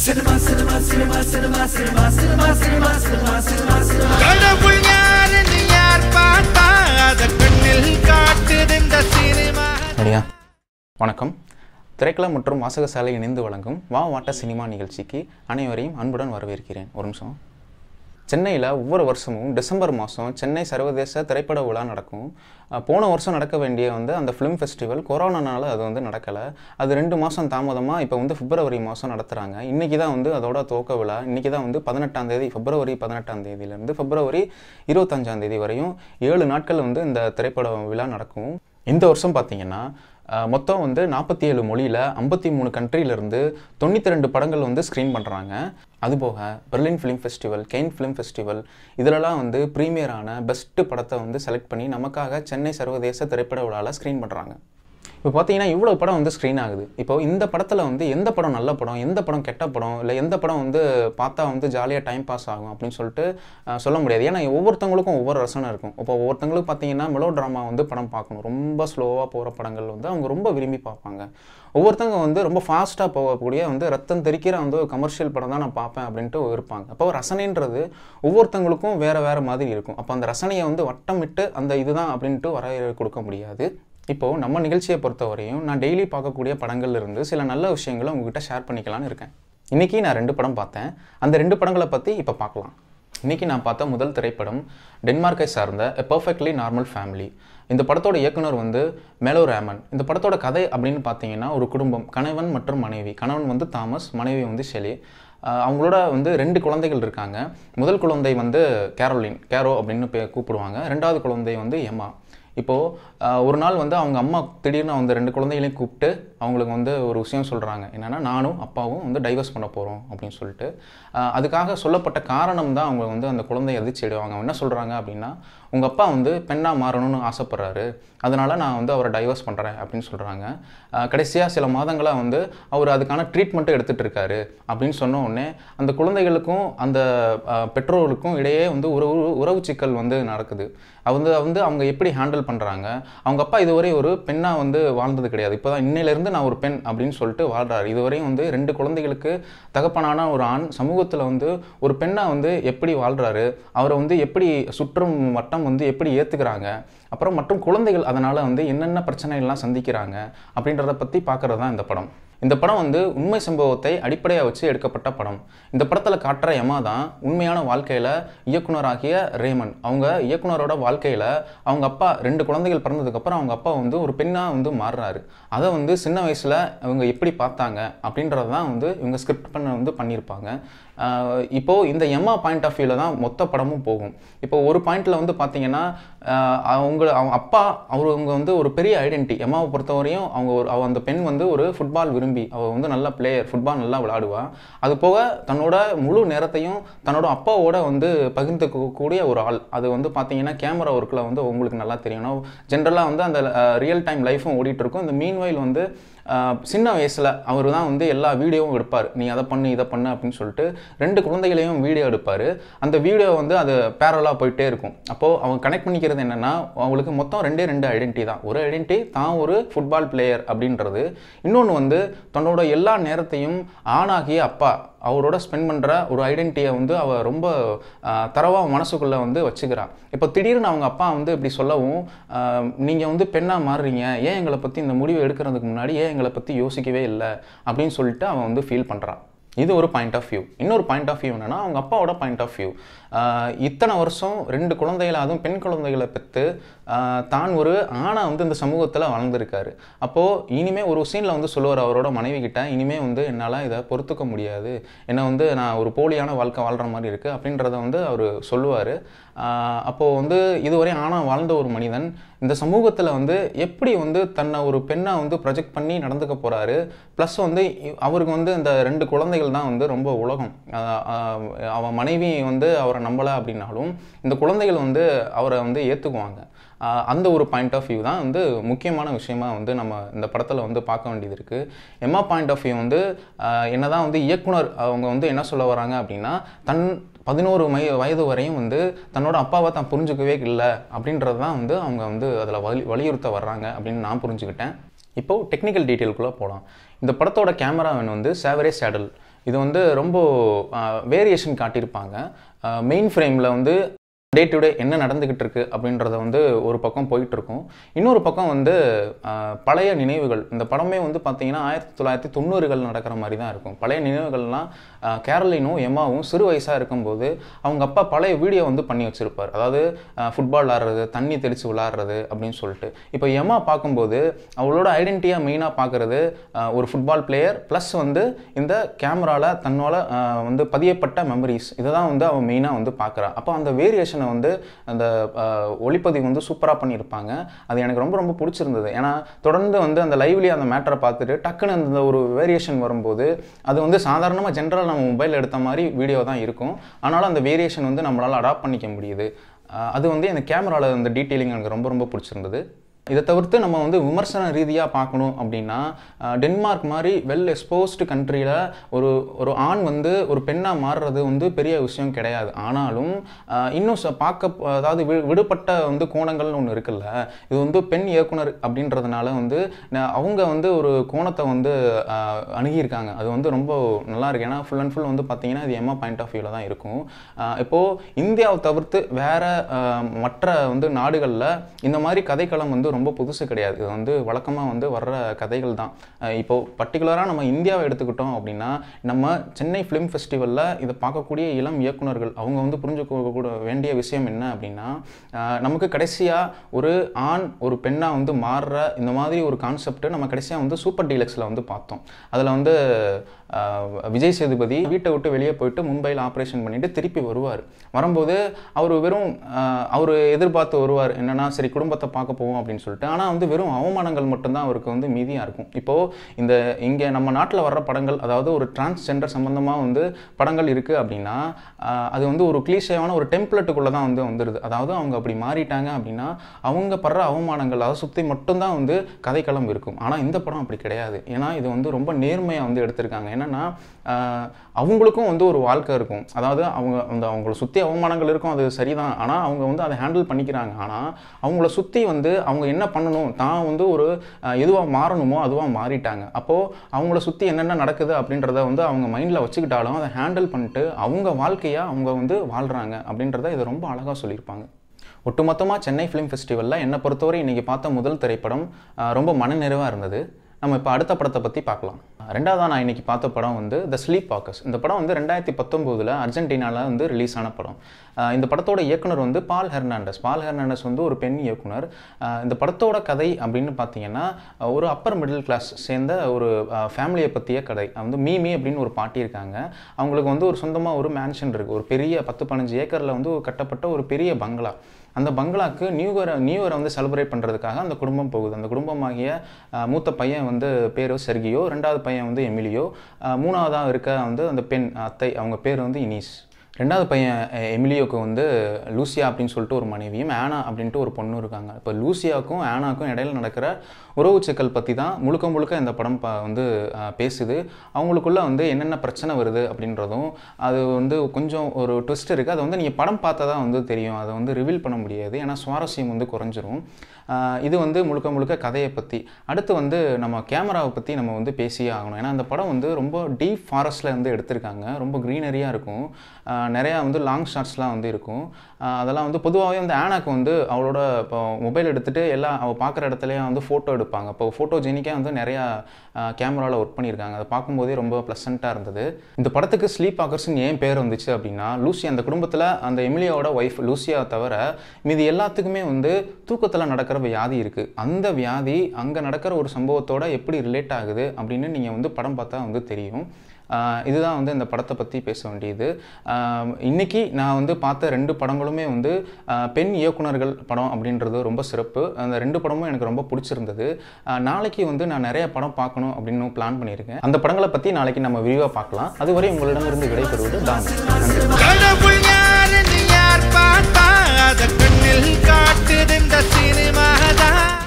அடியா வணக்கம் திரைக்கலம் மற்றும் வாசகசாலை இணைந்து வழங்கும் வா வாட்ட சினிமா நிகழ்ச்சிக்கு அனைவரையும் அன்புடன் வரவேற்கிறேன் ஒரு நிமிஷம் சென்னையில் ஒவ்வொரு வருஷமும் டிசம்பர் மாதம் சென்னை சர்வதேச திரைப்பட விழா நடக்கும் போன வருஷம் நடக்க வேண்டிய வந்து அந்த ஃபிலிம் ஃபெஸ்டிவல் கொரோனானால அது வந்து நடக்கலை அது ரெண்டு மாதம் தாமதமாக இப்போ வந்து பிப்ரவரி மாதம் நடத்துகிறாங்க இன்றைக்கி தான் வந்து அதோட துவக்க விழா இன்றைக்கி தான் வந்து பதினெட்டாம் தேதி பிப்ரவரி பதினெட்டாம் தேதியிலேருந்து பிப்ரவரி இருபத்தஞ்சாம் தேதி வரையும் ஏழு நாட்கள் வந்து இந்த திரைப்பட விழா நடக்கும் இந்த வருஷம் பார்த்திங்கன்னா மொத்தம் வந்து நாற்பத்தி ஏழு மொழியில் ஐம்பத்தி மூணு கண்ட்ரியிலேருந்து தொண்ணூற்றி ரெண்டு படங்கள் வந்து ஸ்க்ரீன் பண்ணுறாங்க அதுபோக பெர்லின் ஃபிலிம் ஃபெஸ்டிவல் கெயின் ஃபிலிம் ஃபெஸ்டிவல் இதிலலாம் வந்து ப்ரீமியரான பெஸ்ட்டு படத்தை வந்து செலக்ட் பண்ணி நமக்காக சென்னை சர்வதேச திரைப்பட விழாவில் ஸ்க்ரீன் பண்ணுறாங்க இப்போ பார்த்தீங்கன்னா இவ்வளோ படம் வந்து ஸ்க்ரீன் ஆகுது இப்போ இந்த படத்தில் வந்து எந்த படம் நல்ல படம் எந்த படம் கெட்ட படம் இல்லை எந்த படம் வந்து பார்த்தா வந்து ஜாலியாக டைம் பாஸ் ஆகும் அப்படின்னு சொல்லிட்டு சொல்ல முடியாது ஏன்னா ஒவ்வொருத்தவங்களுக்கும் ஒவ்வொரு ரசனை இருக்கும் இப்போ ஒவ்வொருத்தங்களுக்கும் பார்த்தீங்கன்னா மெலோ ட்ராமா வந்து படம் பார்க்கணும் ரொம்ப ஸ்லோவாக போகிற படங்கள் வந்து அவங்க ரொம்ப விரும்பி பார்ப்பாங்க ஒவ்வொருத்தவங்க வந்து ரொம்ப ஃபாஸ்ட்டாக போகக்கூடிய வந்து ரத்தம் தெரிக்கிற வந்து கமர்ஷியல் படம் தான் நான் பார்ப்பேன் அப்படின்ட்டு இருப்பாங்க அப்போ ரசனைன்றது ஒவ்வொருத்தவங்களுக்கும் வேறு வேறு மாதிரி இருக்கும் அப்போ அந்த ரசனையை வந்து வட்டமிட்டு அந்த இதுதான் அப்படின்ட்டு வர கொடுக்க முடியாது இப்போது நம்ம நிகழ்ச்சியை பொறுத்தவரையும் நான் டெய்லி பார்க்கக்கூடிய படங்கள்லேருந்து சில நல்ல விஷயங்களை உங்ககிட்ட ஷேர் பண்ணிக்கலான்னு இருக்கேன் இன்றைக்கி நான் ரெண்டு படம் பார்த்தேன் அந்த ரெண்டு படங்களை பற்றி இப்போ பார்க்கலாம் இன்றைக்கி நான் பார்த்த முதல் திரைப்படம் டென்மார்க்கை சார்ந்த எ பர்ஃபெக்ட்லி நார்மல் ஃபேமிலி இந்த படத்தோட இயக்குனர் வந்து மெலோ ரேமன் இந்த படத்தோட கதை அப்படின்னு பார்த்தீங்கன்னா ஒரு குடும்பம் கணவன் மற்றும் மனைவி கணவன் வந்து தாமஸ் மனைவி வந்து ஷெலி அவங்களோட வந்து ரெண்டு குழந்தைகள் இருக்காங்க முதல் குழந்தை வந்து கேரோலின் கேரோ அப்படின்னு கூப்பிடுவாங்க ரெண்டாவது குழந்தை வந்து எம்மா இப்போது ஒரு நாள் வந்து அவங்க அம்மா திடீர்னு அந்த ரெண்டு குழந்தைகளையும் கூப்பிட்டு அவங்களுக்கு வந்து ஒரு விஷயம் சொல்கிறாங்க என்னென்னா நானும் அப்பாவும் வந்து டைவர்ஸ் பண்ண போகிறோம் அப்படின்னு சொல்லிட்டு அதுக்காக சொல்லப்பட்ட காரணம் தான் அவங்க வந்து அந்த குழந்தையை அவங்க என்ன சொல்கிறாங்க அப்படின்னா உங்கள் அப்பா வந்து பெண்ணாக மாறணும்னு ஆசைப்பட்றாரு அதனால் நான் வந்து அவரை டைவர்ஸ் பண்ணுறேன் அப்படின்னு சொல்கிறாங்க கடைசியாக சில மாதங்களாக வந்து அவர் அதுக்கான ட்ரீட்மெண்ட்டும் எடுத்துகிட்டு இருக்காரு அப்படின்னு சொன்ன உடனே அந்த குழந்தைகளுக்கும் அந்த பெற்றோர்களுக்கும் இடையே வந்து உறவு உறவு சிக்கல் வந்து நடக்குது வந்து வந்து அவங்க எப்படி ஹேண்டில் பண்ணுறாங்க அவங்க அப்பா இதுவரை ஒரு பெண்ணாக வந்து வாழ்ந்தது கிடையாது இப்போ தான் இன்னிலேருந்து நான் ஒரு பெண் அப்படின்னு சொல்லிட்டு வாழ்கிறாரு இதுவரையும் வந்து ரெண்டு குழந்தைகளுக்கு தகப்பனான ஒரு ஆண் சமூகத்தில் வந்து ஒரு பெண்ணாக வந்து எப்படி வாழ்கிறாரு அவரை வந்து எப்படி சுற்றும் மட்டம் சட்டம் வந்து எப்படி ஏற்றுக்கிறாங்க அப்புறம் மற்றும் குழந்தைகள் அதனால் வந்து என்னென்ன பிரச்சனைகள்லாம் சந்திக்கிறாங்க அப்படின்றத பற்றி பார்க்குறது தான் இந்த படம் இந்த படம் வந்து உண்மை சம்பவத்தை அடிப்படையாக வச்சு எடுக்கப்பட்ட படம் இந்த படத்தில் காட்டுற எமா தான் உண்மையான வாழ்க்கையில் இயக்குனராகிய ரேமன் அவங்க இயக்குனரோட வாழ்க்கையில் அவங்க அப்பா ரெண்டு குழந்தைகள் பிறந்ததுக்கப்புறம் அவங்க அப்பா வந்து ஒரு பெண்ணாக வந்து மாறுறாரு அதை வந்து சின்ன வயசில் அவங்க எப்படி பார்த்தாங்க அப்படின்றது தான் வந்து இவங்க ஸ்கிரிப்ட் பண்ண வந்து பண்ணியிருப்பாங்க இப்போது இந்த எம்மா பாயிண்ட் ஆஃப் வியூவில் தான் மொத்த படமும் போகும் இப்போ ஒரு பாயிண்டில் வந்து பார்த்தீங்கன்னா அவங்க அவங்க அப்பா அவங்க வந்து ஒரு பெரிய ஐடென்டிட்டி எம்மாவை பொறுத்தவரையும் அவங்க ஒரு அந்த பெண் வந்து ஒரு ஃபுட்பால் விரும்பி திரும்பி அவள் வந்து நல்ல பிளேயர் ஃபுட்பால் நல்லா விளாடுவாள் அது போக தன்னோட முழு நேரத்தையும் தன்னோட அப்பாவோட வந்து பகிர்ந்துக்கக்கூடிய ஒரு ஆள் அது வந்து பார்த்தீங்கன்னா கேமரா ஒர்க்கில் வந்து உங்களுக்கு நல்லா தெரியணும் ஜென்ரலாக வந்து அந்த ரியல் டைம் லைஃப்பும் ஓடிட்டுருக்கும் இந்த மீன்வைல் வந்து சின்ன வயசில் அவர் தான் வந்து எல்லா வீடியோவும் எடுப்பார் நீ அதை பண்ணு இதை பண்ணு அப்படின்னு சொல்லிட்டு ரெண்டு குழந்தைகளையும் வீடியோ எடுப்பார் அந்த வீடியோ வந்து அது பேரலாக போயிட்டே இருக்கும் அப்போது அவங்க கனெக்ட் பண்ணிக்கிறது என்னென்னா அவங்களுக்கு மொத்தம் ரெண்டே ரெண்டு ஐடென்டிட்டி தான் ஒரு ஐடென்டிட்டி தான் ஒரு ஃபுட்பால் பிளேயர் அப்படின்றது இன்னொன்று வந்து தன்னோட எல்லா நேரத்தையும் ஆணாகிய அப்பா அவரோட ஸ்பெண்ட் பண்ணுற ஒரு ஐடென்டிட்டியை வந்து அவள் ரொம்ப தரவாக மனசுக்குள்ளே வந்து வச்சுக்கிறான் இப்போ திடீர்னு அவங்க அப்பா வந்து இப்படி சொல்லவும் நீங்கள் வந்து பெண்ணாக மாறுறீங்க ஏன் எங்களை பற்றி இந்த முடிவு எடுக்கிறதுக்கு முன்னாடி ஏன் விஷயங்களை பற்றி யோசிக்கவே இல்லை அப்படின்னு சொல்லிட்டு அவன் வந்து ஃபீல் பண்ணுறான் இது ஒரு பாயிண்ட் ஆஃப் வியூ இன்னொரு பாயிண்ட் ஆஃப் வியூ என்னென்னா அவங்க அப்பாவோட பாயிண்ட் ஆஃப் வியூ இத்தனை வருஷம் ரெண்டு குழந்தைகளை அதுவும் பெண் குழந்தைகளை பெற்று தான் ஒரு ஆணாக வந்து இந்த சமூகத்தில் வளர்ந்துருக்காரு அப்போது இனிமேல் ஒரு சீனில் வந்து சொல்லுவார் அவரோட மனைவி கிட்ட இனிமேல் வந்து என்னால் இதை பொறுத்துக்க முடியாது என்னை வந்து நான் ஒரு போலியான வாழ்க்கை வாழ்கிற மாதிரி இருக்குது அப்படின்றத வந்து அவர் சொல்லுவார் அப்போது வந்து இதுவரை ஆணாக வாழ்ந்த ஒரு மனிதன் இந்த சமூகத்தில் வந்து எப்படி வந்து தன்னை ஒரு பெண்ணாக வந்து ப்ரொஜெக்ட் பண்ணி நடந்துக்க போகிறாரு ப்ளஸ் வந்து அவருக்கு வந்து இந்த ரெண்டு குழந்தைகள் தான் வந்து ரொம்ப உலகம் அவன் மனைவி வந்து அவரை அவரை நம்பலை அப்படின்னாலும் இந்த குழந்தைகள் வந்து அவரை வந்து ஏற்றுக்குவாங்க அந்த ஒரு பாயிண்ட் ஆஃப் வியூ தான் வந்து முக்கியமான விஷயமா வந்து நம்ம இந்த படத்தில் வந்து பார்க்க வேண்டியது இருக்குது எம்மா பாயிண்ட் ஆஃப் வியூ வந்து என்ன தான் வந்து இயக்குனர் அவங்க வந்து என்ன சொல்ல வராங்க அப்படின்னா தன் பதினோரு மை வயது வரையும் வந்து தன்னோட அப்பாவை தான் புரிஞ்சுக்கவே இல்லை அப்படின்றது தான் வந்து அவங்க வந்து அதில் வலி வலியுறுத்த வர்றாங்க அப்படின்னு நான் புரிஞ்சுக்கிட்டேன் இப்போது டெக்னிக்கல் டீட்டெயிலுக்குள்ளே போகலாம் இந்த படத்தோட கேமராமேன் வந்து சேவரே சேடல் இது வந்து ரொம்ப வேரியேஷன் காட்டியிருப்பாங்க மெயின் ஃப்ரேமில் வந்து டே டு டே என்ன நடந்துகிட்டு இருக்கு அப்படின்றத வந்து ஒரு பக்கம் போயிட்டுருக்கும் இன்னொரு பக்கம் வந்து பழைய நினைவுகள் இந்த படமே வந்து பார்த்தீங்கன்னா ஆயிரத்தி தொள்ளாயிரத்தி தொண்ணூறுகள் நடக்கிற மாதிரி தான் இருக்கும் பழைய நினைவுகள்லாம் கேரளினும் எம்மாவும் சிறு வயசாக இருக்கும்போது அவங்க அப்பா பழைய வீடியோ வந்து பண்ணி வச்சுருப்பார் அதாவது ஃபுட்பால் ஆடுறது தண்ணி தெளித்து விளாட்றது அப்படின்னு சொல்லிட்டு இப்போ எம்மா பார்க்கும்போது அவளோட ஐடென்டிட்டியாக மெயினாக பார்க்குறது ஒரு ஃபுட்பால் பிளேயர் ப்ளஸ் வந்து இந்த கேமராவில் தன்னோட வந்து பதியப்பட்ட மெமரிஸ் இதை தான் வந்து அவன் மெயினாக வந்து பார்க்குறான் அப்போ அந்த வேரியேஷனை வந்து அந்த ஒளிப்பதிவு வந்து சூப்பராக பண்ணியிருப்பாங்க அது எனக்கு ரொம்ப ரொம்ப பிடிச்சிருந்தது ஏன்னா தொடர்ந்து வந்து அந்த லைவ்லேயே அந்த மேட்டரை பார்த்துட்டு டக்குன்னு அந்த ஒரு வேரியேஷன் வரும்போது அது வந்து சாதாரணமாக ஜென்ரலாக நம்ம மொபைல் எடுத்த மாதிரி வீடியோ தான் இருக்கும் ஆனாலும் அந்த வேரியேஷன் வந்து நம்மளால் அடாப்ட் பண்ணிக்க முடியுது அது வந்து எனக்கு கேமராவில் அந்த டீட்டெயிலிங் எனக்கு ரொம்ப ரொம்ப பிடிச்சிருந்தது இதை தவிர்த்து நம்ம வந்து விமர்சன ரீதியாக பார்க்கணும் அப்படின்னா டென்மார்க் மாதிரி வெல் எக்ஸ்போஸ்டு கண்ட்ரியில் ஒரு ஒரு ஆண் வந்து ஒரு பெண்ணாக மாறுறது வந்து பெரிய விஷயம் கிடையாது ஆனாலும் இன்னும் பார்க்க அதாவது விடுபட்ட வந்து கோணங்கள்னு ஒன்று இருக்குல்ல இது வந்து பெண் இயக்குனர் அப்படின்றதுனால வந்து அவங்க வந்து ஒரு கோணத்தை வந்து அணுகியிருக்காங்க அது வந்து ரொம்ப நல்லா இருக்கு ஏன்னா ஃபுல் அண்ட் ஃபுல் வந்து பார்த்தீங்கன்னா இது எம்மா பாயிண்ட் ஆஃப் வியூவில் தான் இருக்கும் இப்போது இந்தியாவை தவிர்த்து வேறு மற்ற வந்து நாடுகளில் இந்த மாதிரி கதைக்களம் வந்து ரொம்ப புதுசு கிடையாது இது வந்து வழக்கமாக வந்து வர்ற கதைகள் தான் இப்போ பர்டிகுலராக நம்ம இந்தியாவை எடுத்துக்கிட்டோம் அப்படின்னா நம்ம சென்னை ஃபிலிம் ஃபெஸ்டிவலில் இதை பார்க்கக்கூடிய இளம் இயக்குநர்கள் அவங்க வந்து புரிஞ்சுக்க வேண்டிய விஷயம் என்ன அப்படின்னா நமக்கு கடைசியாக ஒரு ஆண் ஒரு பெண்ணாக வந்து மாறுற இந்த மாதிரி ஒரு கான்செப்ட் நம்ம கடைசியாக வந்து சூப்பர் டீலக்ஸில் வந்து பார்த்தோம் அதில் வந்து விஜய் சேதுபதி வீட்டை விட்டு வெளியே போயிட்டு மும்பையில் ஆப்ரேஷன் பண்ணிவிட்டு திருப்பி வருவார் வரும்போது அவர் வெறும் அவர் எதிர்பார்த்து வருவார் என்னென்னா சரி குடும்பத்தை பார்க்க போவோம் அப்படின்னு அப்படின்னு சொல்லிட்டு ஆனால் வந்து வெறும் அவமானங்கள் மட்டும்தான் அவருக்கு வந்து மீதியாக இருக்கும் இப்போது இந்த இங்கே நம்ம நாட்டில் வர்ற படங்கள் அதாவது ஒரு டிரான்ஸ்ஜெண்டர் சம்மந்தமாக வந்து படங்கள் இருக்குது அப்படின்னா அது வந்து ஒரு கிளீஷையான ஒரு டெம்ப்ளெட்டுக்குள்ளே தான் வந்து வந்துடுது அதாவது அவங்க அப்படி மாறிட்டாங்க அப்படின்னா அவங்க படுற அவமானங்கள் அதை சுற்றி மட்டும்தான் வந்து கதைக்களம் இருக்கும் ஆனால் இந்த படம் அப்படி கிடையாது ஏன்னா இது வந்து ரொம்ப நேர்மையாக வந்து எடுத்திருக்காங்க என்னென்னா அவங்களுக்கும் வந்து ஒரு வாழ்க்கை இருக்கும் அதாவது அவங்க அந்த அவங்கள சுற்றி அவமானங்கள் இருக்கும் அது சரிதான் ஆனால் அவங்க வந்து அதை ஹேண்டில் பண்ணிக்கிறாங்க ஆனால் அவங்கள சுற்றி வந்து அவங்க என்ன பண்ணணும் தான் வந்து ஒரு எதுவாக மாறணுமோ அதுவாக மாறிட்டாங்க அப்போது அவங்கள சுற்றி என்னென்ன நடக்குது அப்படின்றத வந்து அவங்க மைண்டில் வச்சுக்கிட்டாலும் அதை ஹேண்டில் பண்ணிட்டு அவங்க வாழ்க்கையாக அவங்க வந்து வாழ்கிறாங்க அப்படின்றத இதை ரொம்ப அழகாக சொல்லியிருப்பாங்க ஒட்டுமொத்தமாக சென்னை ஃபிலிம் ஃபெஸ்டிவலில் என்னை பொறுத்தவரை இன்றைக்கி பார்த்த முதல் திரைப்படம் ரொம்ப மனநிறைவாக இருந்தது நம்ம இப்போ அடுத்த படத்தை பற்றி பார்க்கலாம் ரெண்டாவதாக நான் இன்னைக்கு பார்த்த படம் வந்து த ஸ்லீப் பாக்கஸ் இந்த படம் வந்து ரெண்டாயிரத்தி பத்தொம்போதில் அர்ஜென்டினாவில் வந்து ரிலீஸ் ஆன படம் இந்த படத்தோட இயக்குனர் வந்து பால் ஹெர்னாண்டஸ் பால் ஹெர்னாண்டஸ் வந்து ஒரு பெண் இயக்குனர் இந்த படத்தோட கதை அப்படின்னு பார்த்தீங்கன்னா ஒரு அப்பர் மிடில் கிளாஸ் சேர்ந்த ஒரு ஃபேமிலியை பற்றிய கதை வந்து மீமி அப்படின்னு ஒரு பாட்டி இருக்காங்க அவங்களுக்கு வந்து ஒரு சொந்தமாக ஒரு மேன்ஷன் இருக்குது ஒரு பெரிய பத்து பதினஞ்சு ஏக்கரில் வந்து கட்டப்பட்ட ஒரு பெரிய பங்களா அந்த பங்களாக்கு நியூ இயரை நியூ இயரை வந்து செலிப்ரேட் பண்ணுறதுக்காக அந்த குடும்பம் போகுது அந்த குடும்பமாகிய மூத்த பையன் வந்து பேரோ செர்கியோ ரெண்டாவது பையன் வந்து எமிலியோ மூணாவதாக இருக்க வந்து அந்த பெண் அத்தை அவங்க பேர் வந்து இனீஸ் ரெண்டாவது பையன் எமிலியோக்கு வந்து லூசியா அப்படின்னு சொல்லிட்டு ஒரு மனைவியும் ஆனா அப்படின்ட்டு ஒரு பொண்ணும் இருக்காங்க இப்போ லூசியாவுக்கும் ஆனாக்கும் இடையில நடக்கிற உறவு சிக்கல் பற்றி தான் முழுக்க முழுக்க இந்த படம் வந்து பேசுது அவங்களுக்குள்ள வந்து என்னென்ன பிரச்சனை வருது அப்படின்றதும் அது வந்து கொஞ்சம் ஒரு ட்விஸ்ட் இருக்குது அதை வந்து நீங்கள் படம் பார்த்தா தான் வந்து தெரியும் அதை வந்து ரிவீல் பண்ண முடியாது ஏன்னா சுவாரஸ்யம் வந்து குறைஞ்சிரும் இது வந்து முழுக்க முழுக்க கதையை பற்றி அடுத்து வந்து நம்ம கேமராவை பற்றி நம்ம வந்து பேசியே ஆகணும் ஏன்னா அந்த படம் வந்து ரொம்ப டீப் ஃபாரஸ்ட்டில் வந்து எடுத்திருக்காங்க ரொம்ப க்ரீனரியாக இருக்கும் நிறையா வந்து லாங் ஷார்ட்ஸ்லாம் வந்து இருக்கும் அதெல்லாம் வந்து பொதுவாகவே வந்து ஆனாக்கு வந்து அவளோட இப்போ மொபைல் எடுத்துகிட்டு எல்லாம் அவள் பார்க்குற இடத்துலையே வந்து ஃபோட்டோ எடுப்பாங்க இப்போ ஃபோட்டோ ஜெனிக்காக வந்து நிறையா கேமராவில் ஒர்க் பண்ணியிருக்காங்க அதை பார்க்கும்போதே ரொம்ப ப்ளசண்ட்டாக இருந்தது இந்த படத்துக்கு ஸ்லீப் ஆக்கர்ஸ்னு ஏன் பேர் வந்துச்சு அப்படின்னா லூசி அந்த குடும்பத்தில் அந்த எமிலியாவோட ஒய்ஃப் லூசியா தவிர மீது எல்லாத்துக்குமே வந்து தூக்கத்தில் நடக்கிற நடக்கிற வியாதி இருக்குது அந்த வியாதி அங்கே நடக்கிற ஒரு சம்பவத்தோட எப்படி ரிலேட் ஆகுது அப்படின்னு நீங்கள் வந்து படம் பார்த்தா வந்து தெரியும் இதுதான் வந்து இந்த படத்தை பற்றி பேச வேண்டியது இன்றைக்கி நான் வந்து பார்த்த ரெண்டு படங்களுமே வந்து பெண் இயக்குனர்கள் படம் அப்படின்றது ரொம்ப சிறப்பு அந்த ரெண்டு படமும் எனக்கு ரொம்ப பிடிச்சிருந்தது நாளைக்கு வந்து நான் நிறைய படம் பார்க்கணும் அப்படின்னு பிளான் பண்ணியிருக்கேன் அந்த படங்களை பற்றி நாளைக்கு நம்ம விரிவாக பார்க்கலாம் அதுவரை உங்களிடமிருந்து விடைபெறுவது தான் படத்தில் காட்டுகின்ற சினிமாதான்